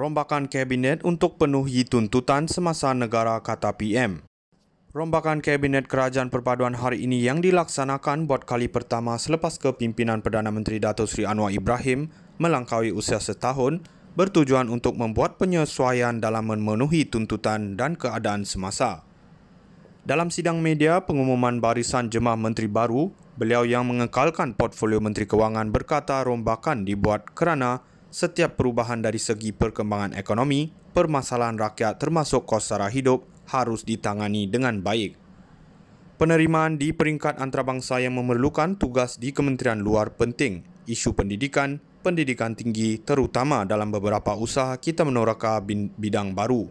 Rombakan kabinet untuk penuhi tuntutan semasa negara kata PM. Rombakan kabinet kerajaan perpaduan hari ini yang dilaksanakan buat kali pertama selepas kepimpinan Perdana Menteri Dato Sri Anwar Ibrahim melangkaui usia setahun bertujuan untuk membuat penyesuaian dalam memenuhi tuntutan dan keadaan semasa. Dalam sidang media pengumuman barisan jemaah menteri baru, beliau yang mengekalkan portfolio Menteri Kewangan berkata rombakan dibuat kerana setiap perubahan dari segi perkembangan ekonomi, permasalahan rakyat termasuk kos sara hidup harus ditangani dengan baik. Penerimaan di peringkat antarabangsa yang memerlukan tugas di Kementerian Luar penting. Isu pendidikan, pendidikan tinggi terutama dalam beberapa usaha kita menoraka bidang baru.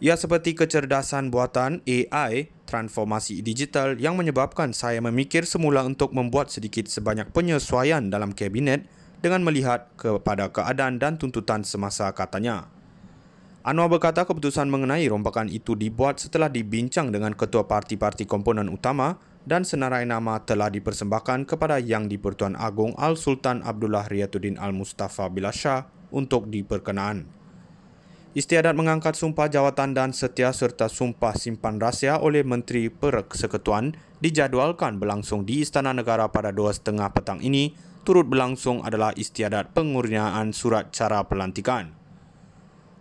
Ia seperti kecerdasan buatan AI, transformasi digital yang menyebabkan saya memikir semula untuk membuat sedikit sebanyak penyesuaian dalam kabinet dengan melihat kepada keadaan dan tuntutan semasa katanya. Anwar berkata keputusan mengenai rompakan itu dibuat setelah dibincang dengan ketua parti-parti komponen utama dan senarai nama telah dipersembahkan kepada Yang di-Pertuan Agong Al-Sultan Abdullah Riyatuddin Al-Mustafa Bilasha untuk diperkenaan istiadat mengangkat sumpah jawatan dan setia serta sumpah simpan rahsia oleh Menteri Perak seketuan dijadualkan berlangsung di Istana Negara pada 2.30 petang ini turut berlangsung adalah istiadat pengurniaan surat cara pelantikan.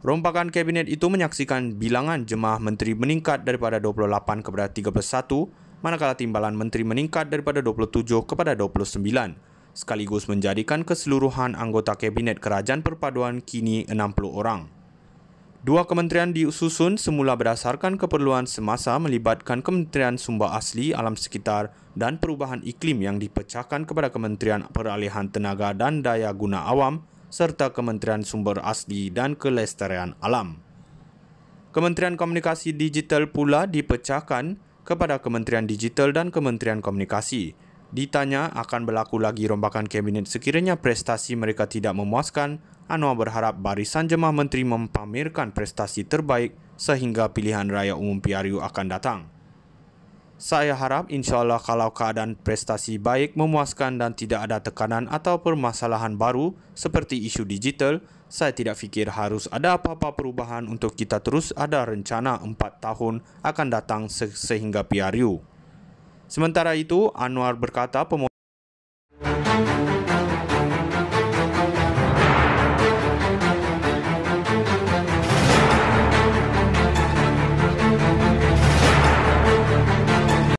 Rompakan kabinet itu menyaksikan bilangan jemaah menteri meningkat daripada 28 kepada 31, manakala timbalan menteri meningkat daripada 27 kepada 29, sekaligus menjadikan keseluruhan anggota kabinet kerajaan perpaduan kini 60 orang. Dua kementerian disusun semula berdasarkan keperluan semasa melibatkan Kementerian Sumber Asli Alam Sekitar dan Perubahan Iklim yang dipecahkan kepada Kementerian Peralihan Tenaga dan Daya Guna Awam serta Kementerian Sumber Asli dan Kelestarian Alam. Kementerian Komunikasi Digital pula dipecahkan kepada Kementerian Digital dan Kementerian Komunikasi. Ditanya akan berlaku lagi rombakan kabinet sekiranya prestasi mereka tidak memuaskan Anwar berharap barisan jemaah menteri mempamerkan prestasi terbaik sehingga pilihan raya umum PRU akan datang. Saya harap insya Allah kalau keadaan prestasi baik memuaskan dan tidak ada tekanan atau permasalahan baru seperti isu digital, saya tidak fikir harus ada apa-apa perubahan untuk kita terus ada rencana 4 tahun akan datang sehingga PRU. Sementara itu, Anwar berkata pemohon